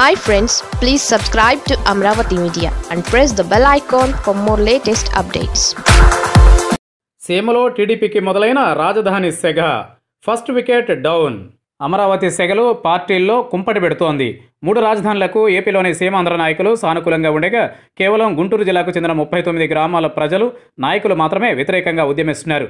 hi friends please subscribe to Amaravati media and press the bell icon for more latest updates సీమలో టీడీపీకి మొదలైన రాజధాని సెగ ఫస్ట్ వికెట్ డౌన్ అమరావతి సెగలు పార్టీల్లో కుంపటి పెడుతోంది మూడు రాజధానులకు ఏపీలోని సీమాంధ్ర నాయకులు సానుకూలంగా ఉండగా కేవలం గుంటూరు జిల్లాకు చెందిన ముప్పై తొమ్మిది గ్రామాల ప్రజలు నాయకులు మాత్రమే వ్యతిరేకంగా ఉద్యమిస్తున్నారు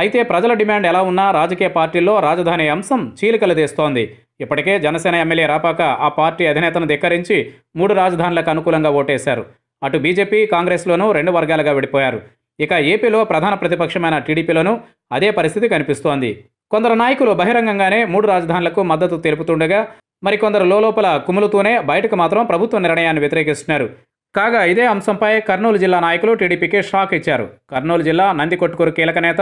అయితే ప్రజల డిమాండ్ ఎలా ఉన్నా రాజకీయ పార్టీల్లో రాజధాని అంశం చీలికలు తీస్తోంది ఇప్పటికే జనసేన ఎమ్మెల్యే రాపాక ఆ పార్టీ అధినేతను ధిక్కరించి మూడు రాజధానులకు అనుకూలంగా ఓటేశారు అటు బీజేపీ కాంగ్రెస్లోనూ రెండు వర్గాలుగా విడిపోయారు ఇక ఏపీలో ప్రధాన ప్రతిపక్షమైన టీడీపీలోనూ అదే పరిస్థితి కనిపిస్తోంది కొందరు నాయకులు బహిరంగంగానే మూడు రాజధానులకు మద్దతు తెలుపుతుండగా మరికొందరు లోపల కుములుతూనే బయటకు మాత్రం ప్రభుత్వ నిర్ణయాన్ని వ్యతిరేకిస్తున్నారు కాగా ఇదే అంశంపై కర్నూలు జిల్లా నాయకులు టీడీపీకి షాక్ ఇచ్చారు కర్నూలు జిల్లా నందికొట్టుకూరు కీలక నేత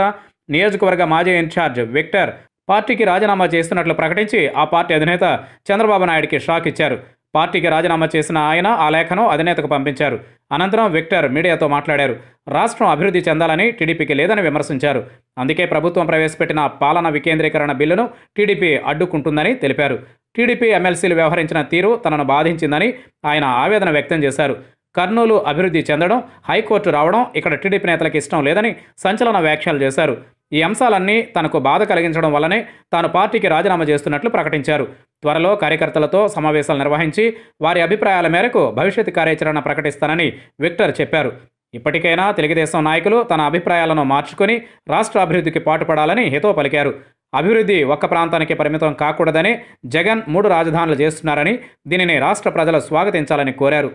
నియోజకవర్గ మాజీ ఇన్ఛార్జ్ విక్టర్ పార్టీకి రాజీనామా చేస్తున్నట్లు ప్రకటించి ఆ పార్టీ అధినేత చంద్రబాబు నాయుడికి షాక్ ఇచ్చారు పార్టీకి రాజీనామా చేసిన ఆయన ఆ లేఖను అధినేతకు పంపించారు అనంతరం విక్టర్ మీడియాతో మాట్లాడారు రాష్ట్రం అభివృద్ధి చెందాలని టీడీపీకి లేదని విమర్శించారు అందుకే ప్రభుత్వం ప్రవేశపెట్టిన పాలన వికేంద్రీకరణ బిల్లును టీడీపీ అడ్డుకుంటుందని తెలిపారు టీడీపీ ఎమ్మెల్సీలు వ్యవహరించిన తీరు తనను బాధించిందని ఆయన ఆవేదన వ్యక్తం చేశారు కర్నూలు అభివృద్ధి చెందడం హైకోర్టు రావడం ఇక్కడ టీడీపీ నేతలకు ఇష్టం లేదని సంచలన వ్యాఖ్యలు చేశారు ఈ అంశాలన్నీ తనకు బాధ కలిగించడం వల్లనే తాను పార్టీకి రాజీనామా చేస్తున్నట్లు ప్రకటించారు త్వరలో కార్యకర్తలతో సమావేశాలు నిర్వహించి వారి అభిప్రాయాల మేరకు భవిష్యత్ కార్యాచరణ ప్రకటిస్తానని విక్టర్ చెప్పారు ఇప్పటికైనా తెలుగుదేశం నాయకులు తన అభిప్రాయాలను మార్చుకొని రాష్ట్ర అభివృద్ధికి పాటుపడాలని హితో పలికారు అభివృద్ధి ఒక్క ప్రాంతానికి పరిమితం కాకూడదని జగన్ మూడు రాజధానులు చేస్తున్నారని దీనిని రాష్ట్ర ప్రజలు స్వాగతించాలని కోరారు